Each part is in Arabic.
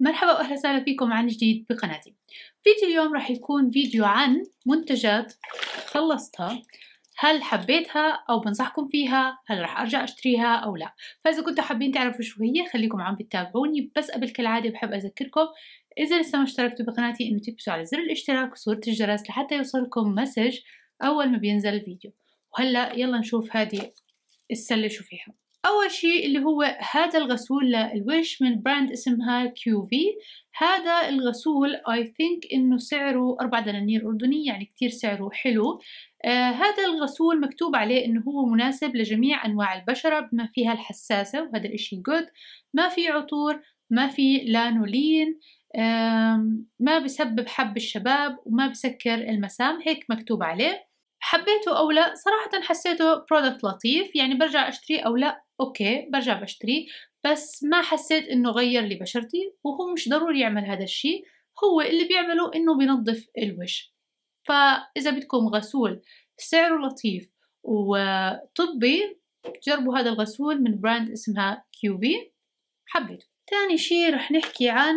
مرحبا واهلا وسهلا فيكم عن جديد بقناتي فيديو اليوم راح يكون فيديو عن منتجات خلصتها هل حبيتها او بنصحكم فيها هل راح ارجع اشتريها او لا فاذا كنتوا حابين تعرفوا شو هي خليكم عم بتتابعوني بس قبل كالعاده بحب اذكركم اذا لسه ما اشتركتوا بقناتي انه تكبسوا على زر الاشتراك وصوره الجرس لحتى يوصلكم مسج اول ما بينزل الفيديو وهلا يلا نشوف هذه السله شو فيها أول شيء اللي هو هذا الغسول للوش من براند اسمها كيوفي هذا الغسول I think إنه سعره 4 دنانير أردني يعني كتير سعره حلو آه هذا الغسول مكتوب عليه إنه هو مناسب لجميع أنواع البشرة بما فيها الحساسة وهذا الإشي جود ما في عطور ما في لانولين آه ما بسبب حب الشباب وما بسكر المسام هيك مكتوب عليه حبيته أو لا صراحة حسيته برودكت لطيف يعني برجع أشتريه أو لا أوكي برجع بشتريه بس ما حسيت إنه غير لي بشرتي وهو مش ضروري يعمل هذا الشيء هو اللي بيعمله إنه بينظف الوش فإذا بدكم غسول سعره لطيف وطبي جربوا هذا الغسول من براند اسمها كيوبي حبيته تاني شيء رح نحكي عن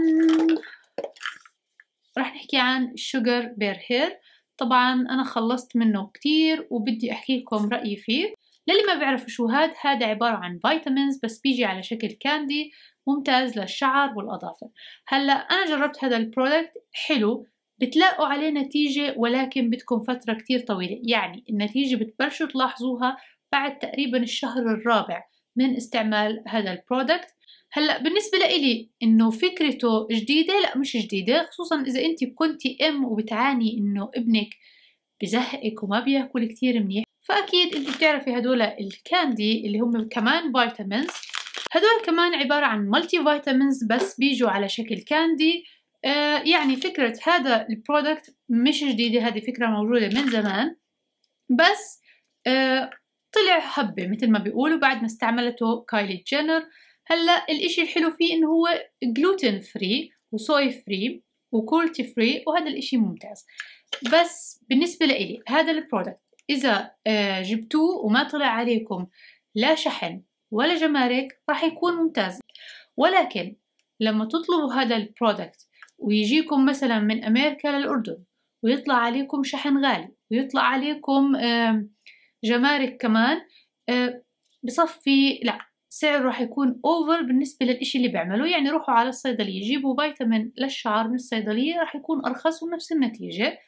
رح نحكي عن الشوجر بير هير طبعا أنا خلصت منه كتير وبدي أحكي لكم رأيي فيه للي ما بيعرفوا شو هاد هاد عبارة عن فيتامينز بس بيجي على شكل كاندي ممتاز للشعر والأظافر هلا أنا جربت هذا البرودكت حلو بتلاقوا عليه نتيجة ولكن بدكم فترة كتير طويلة يعني النتيجة بتبلشوا تلاحظوها بعد تقريبا الشهر الرابع من استعمال هذا البرودكت هلا بالنسبه لإلي انه فكرته جديده لا مش جديده خصوصا اذا انت كنتي ام وبتعاني انه ابنك بزهقك وما بياكل كتير منيح فاكيد انت بتعرفي هدول الكاندي اللي هم كمان فيتامينز هدول كمان عبارة عن مالتي فيتامينز بس بيجوا على شكل كاندي آه يعني فكرة هذا البرودكت مش جديدة هذه فكرة موجودة من زمان بس آه طلع حبة مثل ما بيقولوا بعد ما استعملته كايلي جينر هلا الاشي الحلو فيه انه هو جلوتين فري وصوي فري وكولتي فري وهذا الاشي ممتاز بس بالنسبة لإلي هذا البرودكت إذا آه، جبتوه وما طلع عليكم لا شحن ولا جمارك راح يكون ممتاز ولكن لما تطلبوا هذا البرودكت ويجيكم مثلا من أمريكا للأردن ويطلع عليكم شحن غالي ويطلع عليكم جمارك كمان آه، بصفي لا سعر راح يكون اوفر بالنسبه للإشي اللي بعمله يعني روحوا على الصيدليه جيبوا فيتامين للشعر من الصيدليه راح يكون ارخص ونفس النتيجه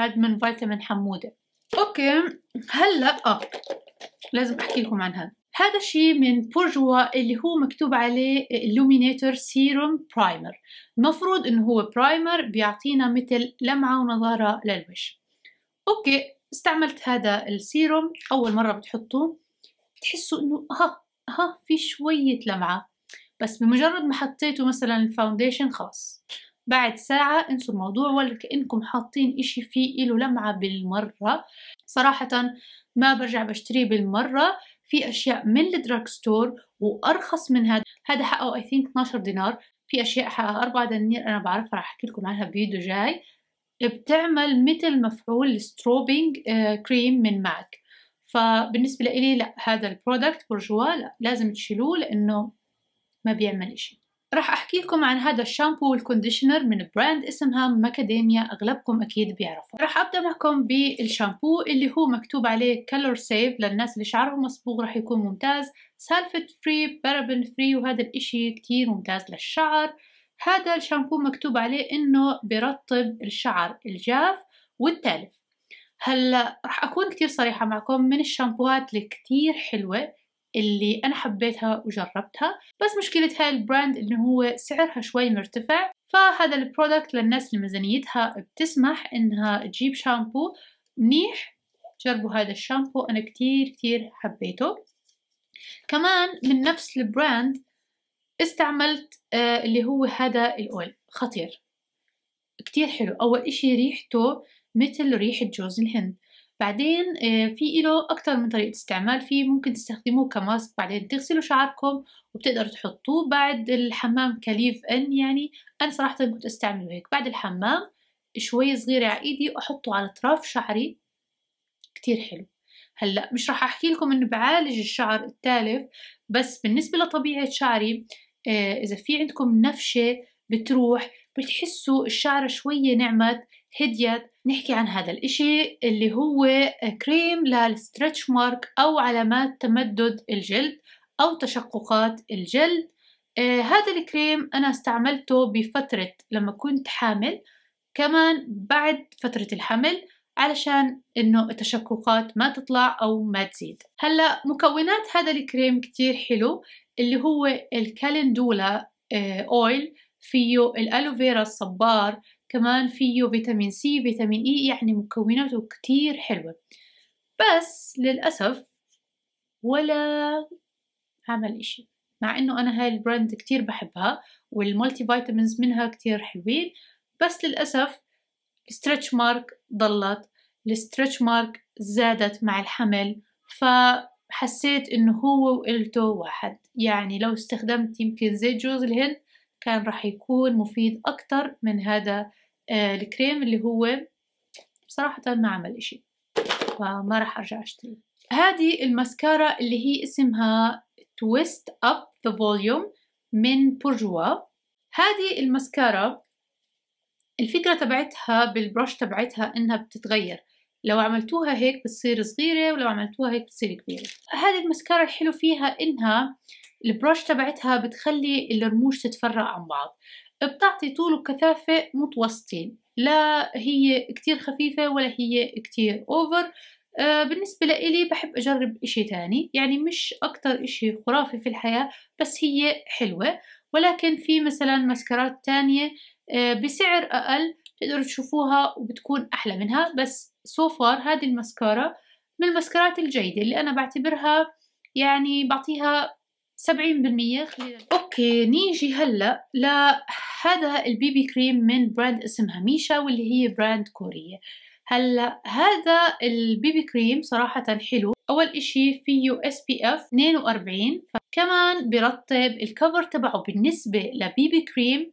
هاد من فيتامين حموده اوكي هلا اه لازم احكي لكم عن هذا هذا الشيء من بورجوا اللي هو مكتوب عليه لومينيتور سيروم برايمر المفروض انه هو برايمر بيعطينا مثل لمعه ونظاره للوجه اوكي استعملت هذا السيروم اول مره بتحطوه تحسوا انه ها ها في شوية لمعة بس بمجرد ما حطيتوا مثلا الفاونديشن خلاص بعد ساعة انسوا الموضوع ولا كأنكم حاطين اشي فيه إله لمعة بالمرة صراحة ما برجع بشتريه بالمرة في أشياء من الدراج ستور وأرخص من هذا هذا حقه اي ثينك 12 دينار في أشياء حقها 4 دنانير أنا بعرفها رح أحكي لكم عنها بفيديو جاي بتعمل مثل مفعول ستروبينج كريم آه، من ماك فبالنسبة لي لا هذا البرودكت برجوا لا لازم تشيلوه لأنه ما بيعمل إشي راح أحكي لكم عن هذا الشامبو والكونديشنر من براند اسمها ماكاديميا أغلبكم أكيد بيعرفه راح أبدأ معكم بالشامبو اللي هو مكتوب عليه كلور سيف للناس اللي شعرهم مصبوغ راح يكون ممتاز سالفة فري بارابن فري وهذا الإشي كتير ممتاز للشعر هذا الشامبو مكتوب عليه إنه برطب الشعر الجاف والتالف هلا رح اكون كتير صريحه معكم من الشامبوهات اللي كتير حلوه اللي انا حبيتها وجربتها بس مشكله هاي البراند انه هو سعرها شوي مرتفع فهذا البرودكت للناس اللي ميزانيتها بتسمح انها تجيب شامبو منيح جربوا هذا الشامبو انا كتير كتير حبيته كمان من نفس البراند استعملت آه، اللي هو هذا الاويل خطير كتير حلو اول اشي ريحته مثل ريحة جوز الهند بعدين آه، في له أكتر من طريقة استعمال فيه ممكن تستخدموه كماسك بعدين تغسلوا شعركم وبتقدروا تحطوه بعد الحمام كليف إن يعني أنا صراحة كنت أستعمله هيك بعد الحمام شوي صغيرة على إيدي وأحطه على أطراف شعري كتير حلو هلا مش راح أحكي لكم إنه بعالج الشعر التالف بس بالنسبة لطبيعة شعري آه، إذا في عندكم نفشة بتروح بتحسوا الشعرة شوية نعمت هديت نحكي عن هذا الإشي اللي هو كريم للستريتش مارك أو علامات تمدد الجلد أو تشققات الجلد آه هذا الكريم أنا استعملته بفترة لما كنت حامل كمان بعد فترة الحمل علشان انه التشققات ما تطلع او ما تزيد هلا مكونات هذا الكريم كتير حلو اللي هو الكالندولا آه اويل فيه الالوفيرا الصبار كمان فيه فيتامين سي فيتامين اي e يعني مكوناته كتير حلوة بس للأسف ولا عمل إشي مع إنه أنا هاي البراند كتير بحبها والمولتي فيتامينز منها كتير حلوين بس للأسف الستريتش مارك ضلت الستريتش مارك زادت مع الحمل فحسيت إنه هو وقلته واحد يعني لو استخدمت يمكن زيت جوز الهند كان راح يكون مفيد أكتر من هذا آه، الكريم اللي هو بصراحة ما عمل إشي فما راح أرجع أشتري هذه الماسكارا اللي هي اسمها تويست أب ذا فوليوم من بورجوا هذه الماسكارا الفكرة تبعتها بالبرش تبعتها إنها بتتغير لو عملتوها هيك بتصير صغيرة ولو عملتوها هيك بتصير كبيرة هذه المسكارة الحلو فيها إنها البروش تبعتها بتخلي الرموش تتفرق عن بعض بتعطي طول وكثافة متوسطين لا هي كتير خفيفة ولا هي كتير أوفر آه بالنسبة لإلي بحب أجرب إشي تاني يعني مش أكتر إشي خرافي في الحياة بس هي حلوة ولكن في مثلا ماسكارات تانية آه بسعر أقل تقدروا تشوفوها وبتكون أحلى منها بس سوفار هذه المسكارة من المسكرات الجيدة اللي أنا بعتبرها يعني بعطيها سبعين بالمية خلينا اوكي نيجي هلا لهذا البيبي كريم من براند اسمها ميشا واللي هي براند كورية هلا هذا البيبي كريم صراحة حلو اول اشي فيه اس بي اف 42 كمان برطب الكفر تبعه بالنسبة لبيبي كريم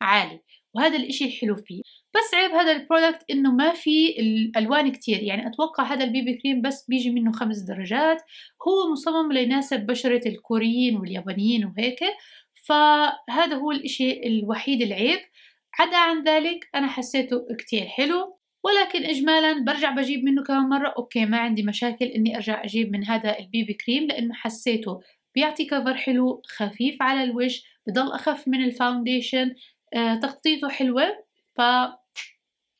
عالي وهذا الإشي الحلو فيه بس عيب هذا البرودكت انه ما في الالوان كتير يعني اتوقع هذا البيبي كريم بس بيجي منه خمس درجات هو مصمم ليناسب بشرة الكوريين واليابانيين وهيك فهذا هو الإشي الوحيد العيب عدا عن ذلك أنا حسيته كتير حلو ولكن إجمالا برجع بجيب منه كمان مرة أوكي ما عندي مشاكل إني أرجع أجيب من هذا البيبي كريم لأنه حسيته بيعطي كفر حلو خفيف على الوجه بضل أخف من الفاونديشن آه، تخطيطه حلوة ف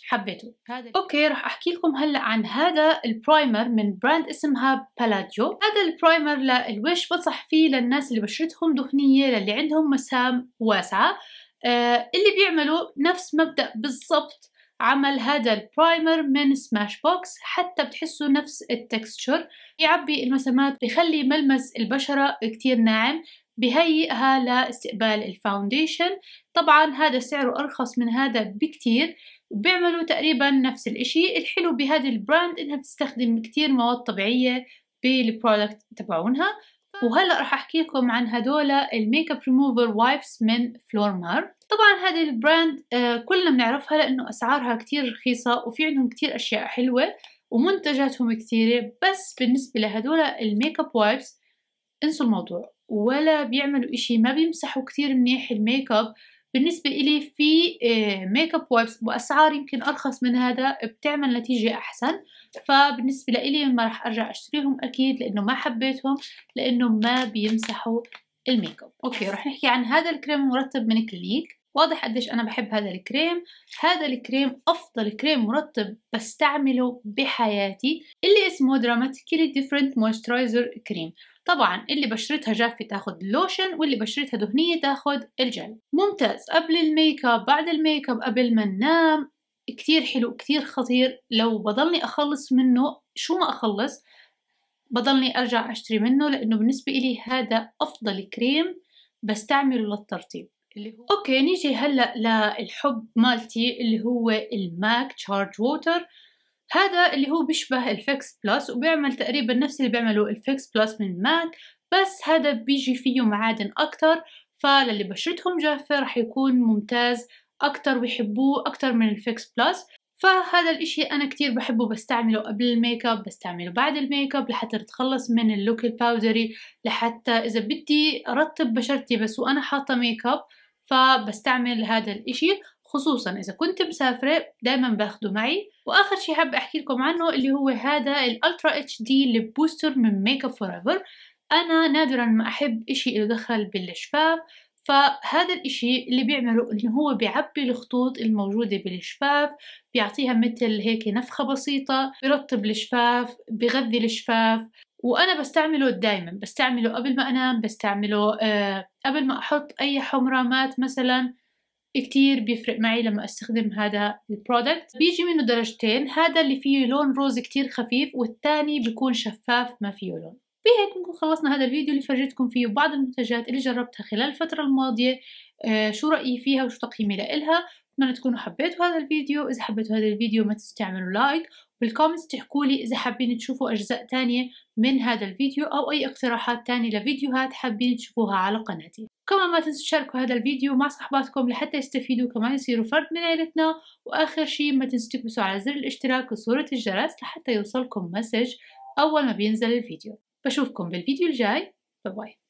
حبيته هذا اوكي راح احكي لكم هلا عن هذا البرايمر من براند اسمها بالاديو هذا البرايمر للوش بنصح فيه للناس اللي بشرتهم دهنيه للي عندهم مسام واسعه آه اللي بيعملوا نفس مبدا بالضبط عمل هذا البرايمر من سماش بوكس حتى بتحسوا نفس التكستشر يعبي المسامات بيخلي ملمس البشرة كتير ناعم بهيئها لاستقبال الفاونديشن طبعا هذا سعره أرخص من هذا بكتير بيعملوا تقريبا نفس الاشي الحلو بهذا البراند انها بتستخدم كتير مواد طبيعية بالبرودكت تبعونها وهلا رح احكي لكم عن هدول الميك اب ريموفر وايبس من فلورمار طبعا هذا البراند آه، كلنا بنعرفها لانه اسعارها كتير رخيصه وفي عندهم كتير اشياء حلوه ومنتجاتهم كتيره بس بالنسبه لهدول الميك اب وايبس انسوا الموضوع ولا بيعملوا إشي ما بيمسحوا كتير منيح الميك اب بالنسبة إلي في آه، ميك اب ويبس بأسعار يمكن أرخص من هذا بتعمل نتيجة أحسن فبالنسبة لإلي ما راح أرجع أشتريهم أكيد لأنه ما حبيتهم لأنه ما بيمسحوا الميك اب أوكي رح نحكي عن هذا الكريم المرطب من كلينيك واضح قديش أنا بحب هذا الكريم هذا الكريم أفضل كريم مرطب بستعمله بحياتي اللي اسمه دراماتيكلي ديفرنت مويسترايزر كريم طبعا اللي بشرتها جافة تاخد اللوشن واللي بشرتها دهنية تاخد الجل ممتاز قبل الميك اب بعد الميك اب قبل ما ننام كتير حلو كتير خطير لو بضلني أخلص منه شو ما أخلص بضلني أرجع أشتري منه لأنه بالنسبة إلي هذا أفضل كريم بستعمله للترطيب اللي هو أوكي نيجي هلأ للحب مالتي اللي هو الماك تشارج ووتر هذا اللي هو بيشبه الفيكس بلس وبيعمل تقريبا نفس اللي بيعمله الفيكس بلس من ماك بس هذا بيجي فيه معادن أكتر فللي بشرتهم جافة رح يكون ممتاز أكتر ويحبوه أكتر من الفيكس بلس فهذا الاشي انا كتير بحبه بستعمله قبل الميك اب بستعمله بعد الميك اب لحتى اتخلص من اللوك الباودري لحتى اذا بدي ارطب بشرتي بس وانا حاطه ميك اب فبستعمل هذا الاشي خصوصا إذا كنت مسافرة دايما باخده معي وآخر شي حاب أحكي لكم عنه اللي هو هذا الألترا اتش دي ليب من ميك اب فور ايفر أنا نادرا ما أحب إشي اللي دخل بالشفاف فهذا الإشي اللي بيعمله إنه هو بيعبي الخطوط الموجودة بالشفاف بيعطيها مثل هيك نفخة بسيطة بيرطب الشفاف بغذي الشفاف وأنا بستعمله دايما بستعمله قبل ما أنام بستعمله آه قبل ما أحط أي حمرة مات مثلا كتير بيفرق معي لما استخدم هذا البرودكت بيجي منه درجتين هذا اللي فيه لون روز كتير خفيف والتاني بيكون شفاف ما فيه لون بهيك نكون خلصنا هذا الفيديو اللي فرجيتكم فيه بعض المنتجات اللي جربتها خلال الفترة الماضية آه شو رأيي فيها وشو تقييمي لإلها أتمنى تكونوا حبيتوا هذا الفيديو إذا حبيتوا هذا الفيديو ما تنسوا تعملوا لايك بالكومنتس تحكوا لي إذا حابين تشوفوا أجزاء تانية من هذا الفيديو أو أي اقتراحات تانية لفيديوهات حابين تشوفوها على قناتي كما ما تنسوا تشاركوا هذا الفيديو مع صحباتكم لحتى يستفيدوا كمان يصيروا فرد من عائلتنا وآخر شي ما تنسوا تكبسوا على زر الاشتراك وصورة الجرس لحتى يوصلكم مسج أول ما بينزل الفيديو بشوفكم بالفيديو الجاي باي باي